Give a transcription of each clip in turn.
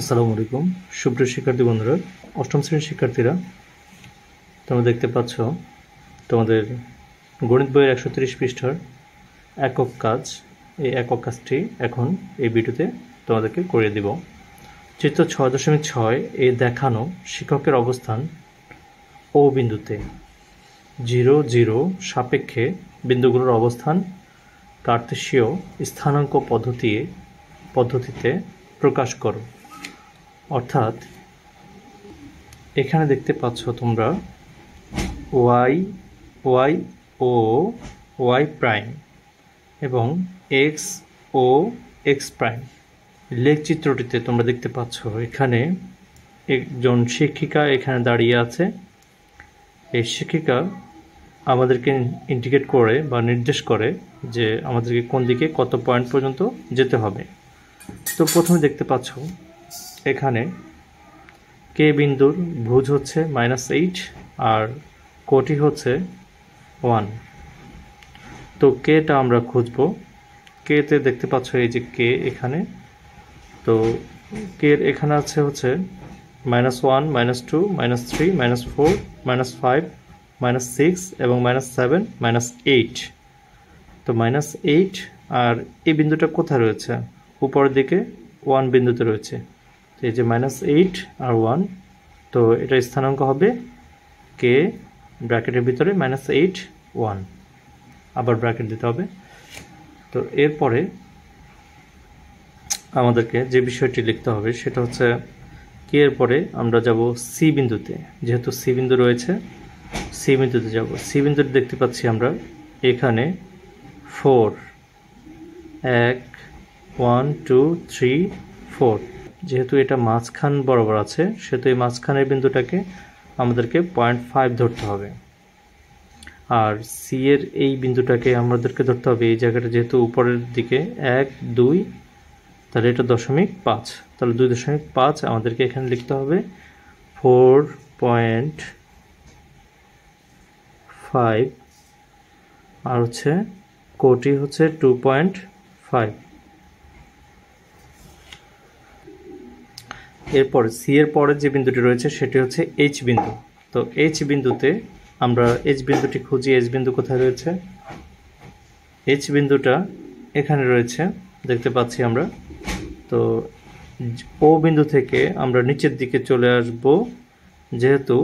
আসসালামু আলাইকুম সুপ্রিয় শিক্ষার্থী বন্ধুরা অষ্টম শ্রেণীর শিক্ষার্থীরা তোমরা দেখতে পাচ্ছ তোমাদের গণিত বইয়ের একশো তিরিশ পৃষ্ঠার একক কাজ এই একক কাজটি এখন এই ভিডিওতে তোমাদেরকে করে দিব চিত্র ছয় দশমিক ছয় এ দেখানো শিক্ষকের অবস্থান ও বিন্দুতে জিরো জিরো সাপেক্ষে বিন্দুগুলোর অবস্থান কার্তেশীয় স্থানাঙ্ক পদ্ধতি পদ্ধতিতে প্রকাশ করো অর্থাৎ এখানে দেখতে পাচ্ছ তোমরা ওয়াই ওয়াই ও ওয়াই প্রাইম এবং এক্স ও এক্স প্রাইম লেখচিত্রটিতে তোমরা দেখতে পাচ্ছ এখানে একজন শিক্ষিকা এখানে দাঁড়িয়ে আছে এই শিক্ষিকা আমাদেরকে ইন্ডিকেট করে বা নির্দেশ করে যে আমাদেরকে কোন দিকে কত পয়েন্ট পর্যন্ত যেতে হবে তো প্রথমে দেখতে পাচ্ছ এখানে কে বিন্দুর ভুজ হচ্ছে মাইনাস এইট আর কোটি হচ্ছে ওয়ান তো কেটা আমরা খুঁজব কেতে দেখতে পাচ্ছ এই যে কে এখানে তো কে এখানে আছে হচ্ছে minus one minus two minus three minus four minus five minus six এবং মাইনাস সেভেন মাইনাস এইট তো মাইনাস এইট আর এই বিন্দুটা কোথায় রয়েছে উপরের দিকে ওয়ান বিন্দুতে রয়েছে এই যে মাইনাস এইট আর ওয়ান তো এটা স্থানাঙ্ক হবে কে ব্র্যাকেটের ভিতরে মাইনাস এইট ওয়ান আবার ব্র্যাকেট দিতে হবে তো এরপরে আমাদেরকে যে বিষয়টি লিখতে হবে সেটা হচ্ছে কে এর পরে আমরা যাব সি বিন্দুতে যেহেতু সি বিন্দু রয়েছে সি বিন্দুতে যাব সি বিন্দুতে দেখতে পাচ্ছি আমরা এখানে ফোর এক ওয়ান টু থ্রি ফোর যেহেতু এটা মাঝখান বরাবর আছে সেহেতু এই মাঝখানের বিন্দুটাকে আমাদেরকে পয়েন্ট ফাইভ ধরতে হবে আর সি এর এই বিন্দুটাকে আমাদেরকে ধরতে হবে এই জায়গাটা যেহেতু উপরের দিকে এক দুই তাহলে এটা দশমিক পাঁচ তাহলে দুই দশমিক পাঁচ আমাদেরকে এখানে লিখতে হবে ফোর পয়েন্ট ফাইভ আর হচ্ছে কোটি হচ্ছে টু পয়েন্ট ফাইভ এরপর সি এর পরের যে বিন্দুটি রয়েছে সেটি হচ্ছে এইচ বিন্দু তো এইচ বিন্দুতে আমরা এইচ বিন্দুটি খুঁজি এইচ বিন্দু কোথায় রয়েছে এইচ বিন্দুটা এখানে রয়েছে দেখতে পাচ্ছি আমরা তো ও বিন্দু থেকে আমরা নিচের দিকে চলে আসব যেহেতু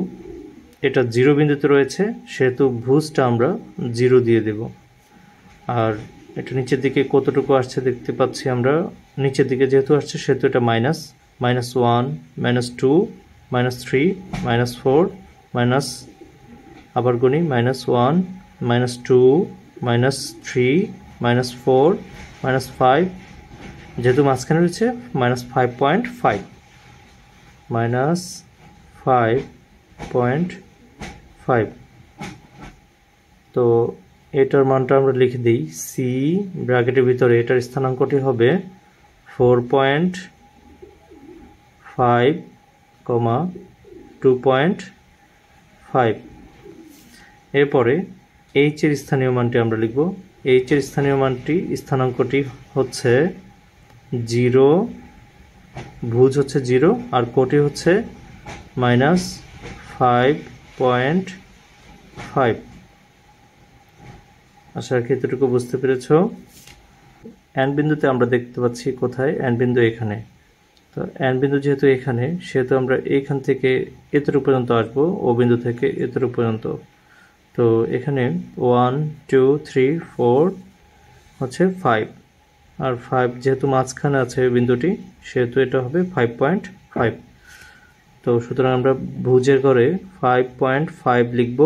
এটা জিরো বিন্দুতে রয়েছে সেহেতু ভুজটা আমরা জিরো দিয়ে দেব আর এটা নিচের দিকে কতটুকু আসছে দেখতে পাচ্ছি আমরা নিচের দিকে যেহেতু আসছে সেহেতু এটা minus minus 1 minus 2 minus 3 minus 4 minus আবার গুণি minus 1 minus 2 minus 3 minus 4 minus 5 যেহেতু মাঝখানে রয়েছে minus 5.5 minus 5.5 তো এটার মানটা আমরা লিখে দিই সি ব্র্যাকেটের ভিতরে এটার স্থানাঙ্কটি হবে four point five comma two point five এরপরে এর স্থানীয় মানটি আমরা লিখব এর স্থানীয় মানটি স্থানাঙ্কটি হচ্ছে জিরো ভুজ হচ্ছে জিরো আর কোটি হচ্ছে মাইনাস ফাইভ পয়েন্ট ফাইভ আশা ক্ষেত্রটুকু বুঝতে পেরেছ অ্যান্ড বিন্দুতে আমরা দেখতে পাচ্ছি কোথায় অ্যান্ড বিন্দু এখানে তো এন বিন্দু যেহেতু এখানে সেহেতু আমরা এখান থেকে এতের পর্যন্ত আসবো ও বিন্দু থেকে এতের পর্যন্ত তো এখানে ওয়ান টু থ্রি ফোর হচ্ছে ফাইভ আর ফাইভ যেহেতু মাঝখানে আছে বিন্দুটি সেহেতু এটা হবে ফাইভ পয়েন্ট ফাইভ তো সুতরাং আমরা ভুজের ঘরে ফাইভ পয়েন্ট ফাইভ লিখব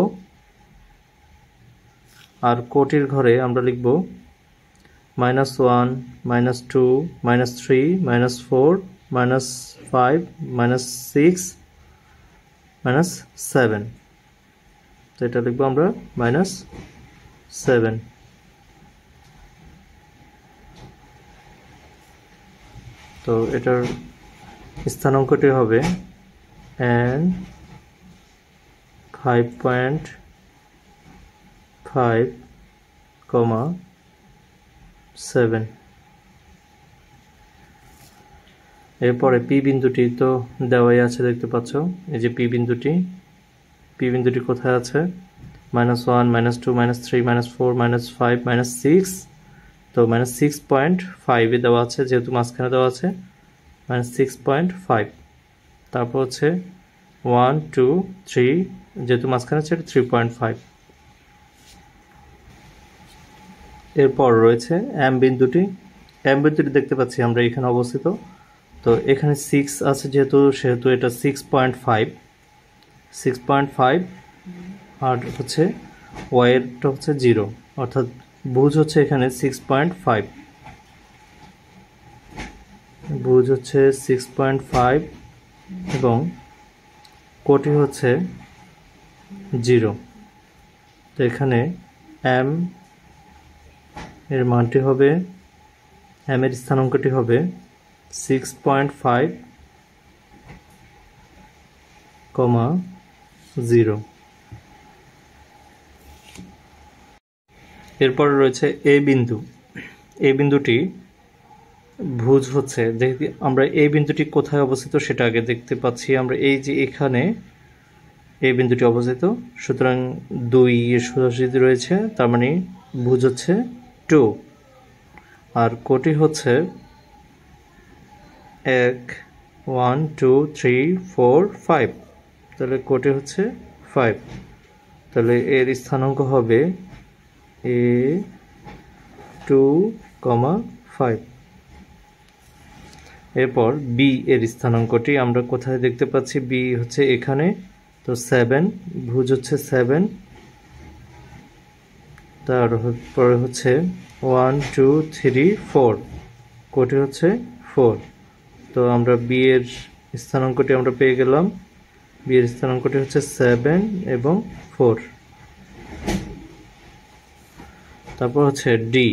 আর কোটির ঘরে আমরা লিখব minus one minus two minus three minus four minus 5 minus 6 minus 7 তো এটা লিখবো আমরা minus 7 তো এটার স্থানাঙ্কটি হবে n 5.5 কমা 7 এরপরে পি বিন্দুটি তো দেওয়াই আছে দেখতে পাচ্ছ এই যে পি বিন্দুটি পি বিন্দুটি কোথায় আছে minus one minus two minus three minus four minus five minus six তো মাইনাস সিক্স পয়েন্ট ফাইভে দেওয়া আছে যেহেতু মাঝখানে দেওয়া আছে মাইনাস সিক্স পয়েন্ট ফাইভ তারপর হচ্ছে ওয়ান টু থ্রি যেহেতু মাঝখানে আছে থ্রি পয়েন্ট ফাইভ এরপর রয়েছে এম বিন্দুটি এম বিন্দুটি দেখতে পাচ্ছি আমরা এখানে অবস্থিত তো এখানে সিক্স আছে যেহেতু সেহেতু এটা six point five six point five আর হচ্ছে ওয়াইটা হচ্ছে জিরো অর্থাৎ বুঝ হচ্ছে এখানে সিক্স পয়েন্ট ফাইভ বুঝ হচ্ছে সিক্স পয়েন্ট ফাইভ এবং কোটি হচ্ছে জিরো তো এখানে এম এর মানটি হবে এম এর স্থানাঙ্কটি হবে six point five comma zero এরপর রয়েছে এ বিন্দু এ বিন্দুটি ভুজ হচ্ছে যেহেতু আমরা এই বিন্দুটি কোথায় অবস্থিত সেটা আগে দেখতে পাচ্ছি আমরা এই যে এখানে এই বিন্দুটি অবস্থিত সুতরাং দুই সোজাসিদ্ধ রয়েছে তার মানে ভুজ হচ্ছে টু আর কোটি হচ্ছে এক one two three four five তাহলে কোটে হচ্ছে ফাইভ তাহলে এর স্থানাঙ্ক হবে এ টু কমা ফাইভ এরপর বি এর স্থানাঙ্কটি আমরা কোথায় দেখতে পাচ্ছি বি হচ্ছে এখানে তো সেভেন ভুজ হচ্ছে সেভেন তারপরে হচ্ছে ওয়ান টু থ্রি ফোর কোটে হচ্ছে ফোর তো আমরা বি এর স্থানাঙ্কটি আমরা পেয়ে গেলাম বি এর স্থানাঙ্কটি হচ্ছে সেভেন এবং ফোর তারপর হচ্ছে ডি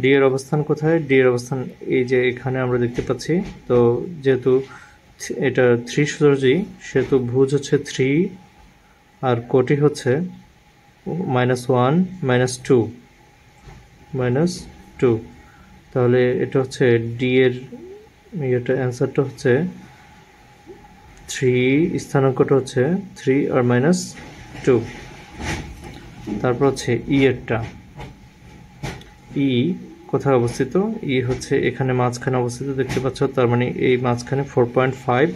ডি এর অবস্থান কোথায় ডি এর অবস্থান এই যে এখানে আমরা দেখতে পাচ্ছি তো যেহেতু এটা থ্রি সুদর্জি সেহেতু ভুজ হচ্ছে থ্রি আর কোটি হচ্ছে minus one minus two minus two তাহলে এটা হচ্ছে ডি এর এটা অ্যান্সারটা হচ্ছে থ্রি স্থানাঙ্কটা হচ্ছে থ্রি আর মাইনাস টু তারপর হচ্ছে ই এরটা ই কোথায় অবস্থিত ই হচ্ছে এখানে মাঝখানে অবস্থিত দেখতে পাচ্ছ তার মানে এই মাঝখানে four point five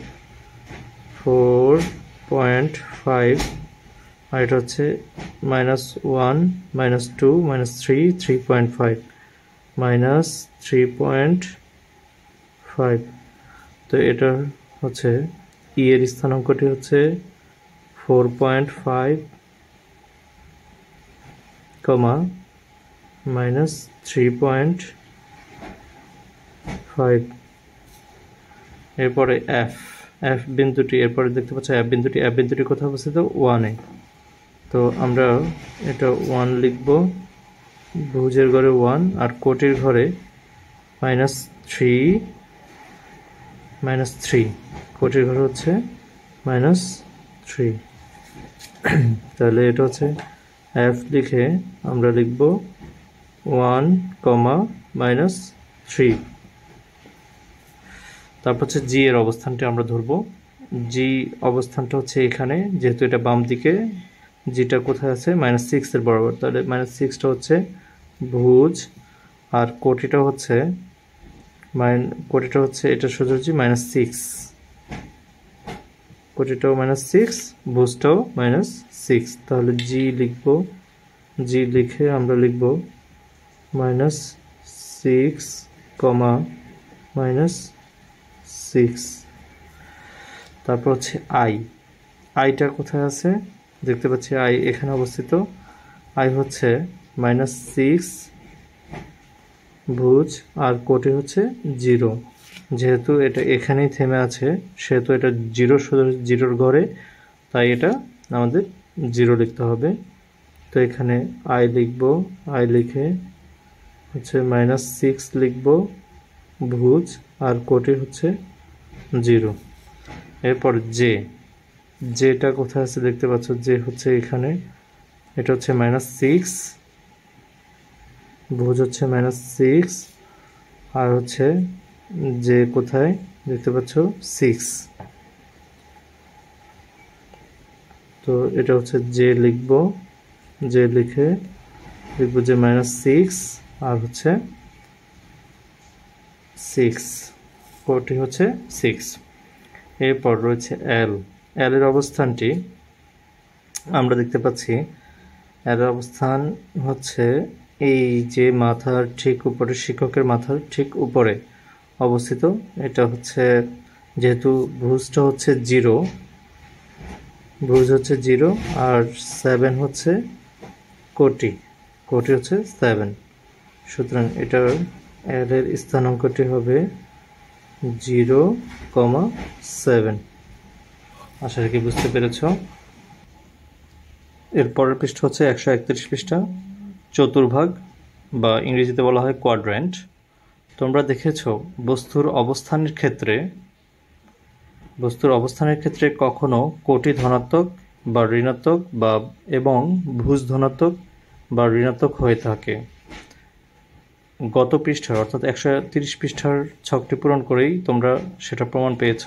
four point five আর এটা হচ্ছে minus one minus two minus three three point five minus three point five তো এটার হচ্ছে ই e এর স্থানাঙ্কটি হচ্ছে four point five comma minus three point five এরপরে এফ এফ বিন্দুটি এরপরে দেখতে পাচ্ছি এফ বিন্দুটি এফ বিন্দুটি কোথায় অবস্থিত ওয়ানে তো আমরা এটা ওয়ান লিখব ভুজের ঘরে ওয়ান আর কোটির ঘরে মাইনাস থ্রি মাইনাস থ্রি কোটির ঘর হচ্ছে মাইনাস থ্রি তাহলে এটা হচ্ছে এফ লিখে আমরা লিখব ওয়ান কমা মাইনাস থ্রি তারপর হচ্ছে জি এর অবস্থানটি আমরা ধরব জি অবস্থানটা হচ্ছে এখানে যেহেতু এটা বাম দিকে জিটা কোথায় আছে মাইনাস সিক্সের বরাবর তাহলে মাইনাস সিক্সটা হচ্ছে ভুজ আর কোটিটা হচ্ছে মাইন কোটিটা হচ্ছে এটা সোজা হচ্ছে মাইনাস সিক্স কোটিটাও মাইনাস সিক্স বুসটাও মাইনাস সিক্স তাহলে জি লিখব জি লিখে আমরা লিখব minus six comma minus six তারপর হচ্ছে আই আইটা কোথায় আছে দেখতে পাচ্ছি আই এখানে অবস্থিত আই হচ্ছে মাইনাস সিক্স ভুজ আর কোটি হচ্ছে জিরো যেহেতু এটা এখানেই থেমে আছে সেহেতু এটা জিরো শুধু জিরোর ঘরে তাই এটা আমাদের জিরো লিখতে হবে তো এখানে আই লিখব আই লিখে হচ্ছে মাইনাস সিক্স লিখব ভুজ আর কোটি হচ্ছে জিরো এরপর জে জেটা কোথায় আছে দেখতে পাচ্ছ যে হচ্ছে এখানে এটা হচ্ছে মাইনাস সিক্স ভুজ হচ্ছে মাইনাস সিক্স আর হচ্ছে যে কোথায় দেখতে পাচ্ছ সিক্স তো এটা হচ্ছে যে লিখব যে লিখে লিখব যে মাইনাস সিক্স আর হচ্ছে সিক্স কোটি হচ্ছে সিক্স এরপর রয়েছে এল এলের অবস্থানটি আমরা দেখতে পাচ্ছি এলের অবস্থান হচ্ছে এই যে মাথার ঠিক উপরে শিক্ষকের মাথার ঠিক উপরে অবস্থিত এটা হচ্ছে যেহেতু ভুজটা হচ্ছে জিরো ভুজ হচ্ছে জিরো আর সেভেন হচ্ছে কোটি কোটি হচ্ছে সেভেন সুতরাং এটার এর স্থানাঙ্কটি হবে জিরো কমা সেভেন আশা রাখি বুঝতে পেরেছ এর পরের পৃষ্ঠ হচ্ছে একশো একত্রিশ পৃষ্ঠা চতুর্ভাগ বা ইংরেজিতে বলা হয় কোয়াড্রেন্ট তোমরা দেখেছ বস্তুর অবস্থানের ক্ষেত্রে বস্তুর অবস্থানের ক্ষেত্রে কখনো কোটি ধনাত্মক বা ঋণাত্মক বা এবং ভুজ ধনাত্মক বা ঋণাত্মক হয়ে থাকে গত পৃষ্ঠার অর্থাৎ একশো তিরিশ পৃষ্ঠার ছকটি পূরণ করেই তোমরা সেটা প্রমাণ পেয়েছ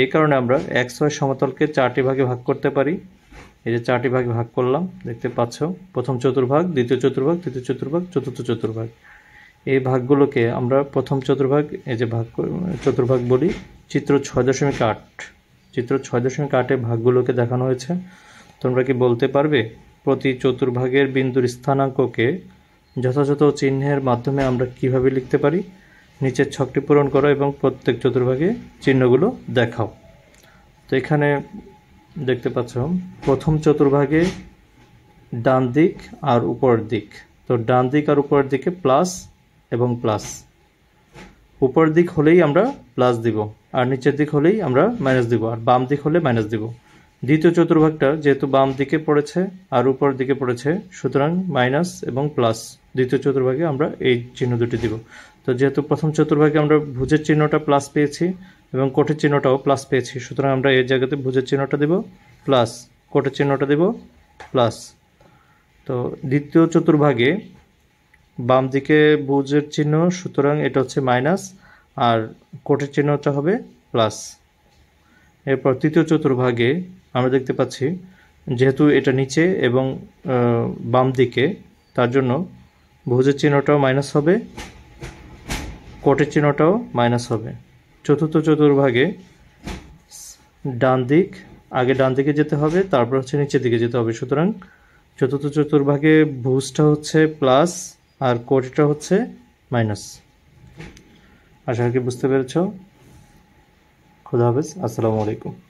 এই কারণে আমরা এক্স ওয়াই সমতলকে চারটি ভাগে ভাগ করতে পারি এই যে চারটি ভাগে ভাগ করলাম দেখতে পাচ্ছ প্রথম চতুর্ভাগ দ্বিতীয় চতুর্ভাগ তৃতীয় চতুর্ভাগ চতুর্থ চতুর্ভাগ এই ভাগগুলোকে আমরা প্রথম চতুর্ভাগ এই যে ভাগ চতুর্ভাগ বলি চিত্র ছয় দশমিক আট চিত্র ছয় দশমিক আটে ভাগগুলোকে দেখানো হয়েছে তোমরা কি বলতে পারবে প্রতি চতুর্ভাগের বিন্দুর স্থানাঙ্ককে যথাযথ চিহ্নের মাধ্যমে আমরা কিভাবে লিখতে পারি নিচের ছকটি পূরণ করো এবং প্রত্যেক চতুর্ভাগে চিহ্নগুলো দেখাও তো এখানে দেখতে পাচ্ছ প্রথম চতুর্ভাগে ডান দিক আর উপর দিক তো ডান দিক আর উপরের দিকে প্লাস এবং প্লাস উপর দিক হলেই আমরা প্লাস দিব আর নিচের দিক হলেই আমরা মাইনাস দিব আর বাম দিক হলে মাইনাস দিব দ্বিতীয় চতুর্ভাগটা যেহেতু বাম দিকে পড়েছে আর উপর দিকে পড়েছে সুতরাং মাইনাস এবং প্লাস দ্বিতীয় চতুর্ভাগে আমরা এই চিহ্ন দুটি দিব তো যেহেতু প্রথম চতুর্ভাগে আমরা ভুজের চিহ্নটা প্লাস পেয়েছি এবং কোটের চিহ্নটাও প্লাস পেয়েছি সুতরাং আমরা এর জায়গাতে ভুজের চিহ্নটা দেব প্লাস কোটের চিহ্নটা দেব প্লাস তো দ্বিতীয় চতুর্ভাগে বাম দিকে ভুজের চিহ্ন সুতরাং এটা হচ্ছে মাইনাস আর কোটের চিহ্নটা হবে প্লাস এরপর তৃতীয় চতুর্ভাগে আমরা দেখতে পাচ্ছি যেহেতু এটা নিচে এবং বাম দিকে তার জন্য ভুজের চিহ্নটাও মাইনাস হবে কোটের চিহ্নটাও মাইনাস হবে চতুর্থ চতুর্ভাগে ডান দিক আগে ডান দিকে যেতে হবে তারপর হচ্ছে নিচের দিকে যেতে হবে সুতরাং চতুর্থ চতুর্ভাগে ভুজটা হচ্ছে প্লাস আর কোটটা হচ্ছে মাইনাস আশা করি বুঝতে পেরেছ খুদা হাফেজ আসসালামু আলাইকুম